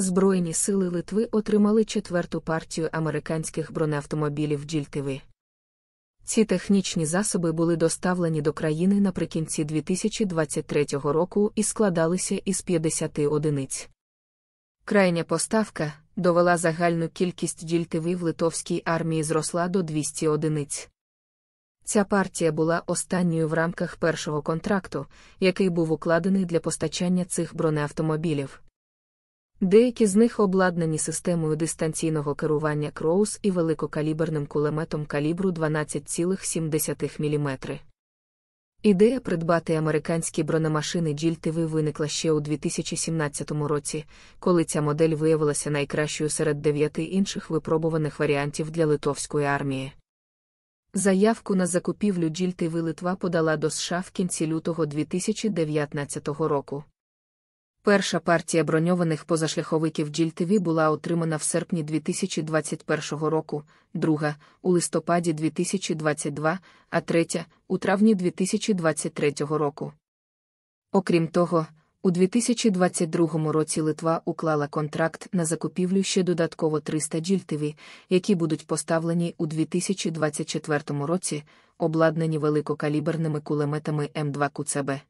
Збройні сили Литви отримали четверту партію американських бронеавтомобілів «Джільтиви». Ці технічні засоби були доставлені до країни наприкінці 2023 року і складалися із 50 одиниць. Крайня поставка довела загальну кількість дільтиви в литовській армії зросла до 200 одиниць. Ця партія була останньою в рамках першого контракту, який був укладений для постачання цих бронеавтомобілів. Деякі з них обладнані системою дистанційного керування Кроус і великокаліберним кулеметом калібру 12,7 мм. Ідея придбати американські бронемашини Джільтиви виникла ще у 2017 році, коли ця модель виявилася найкращою серед дев'яти інших випробуваних варіантів для литовської армії. Заявку на закупівлю Джільтиви Литва подала до США в кінці лютого 2019 року. Перша партія броньованих позашляховиків GLTV була отримана в серпні 2021 року, друга у листопаді 2022, а третя у травні 2023 року. Окрім того, у 2022 році Литва уклала контракт на закупівлю ще додатково 300 джільтиві, які будуть поставлені у 2024 році, обладнані великокаліберними кулеметами М2 КЦБ.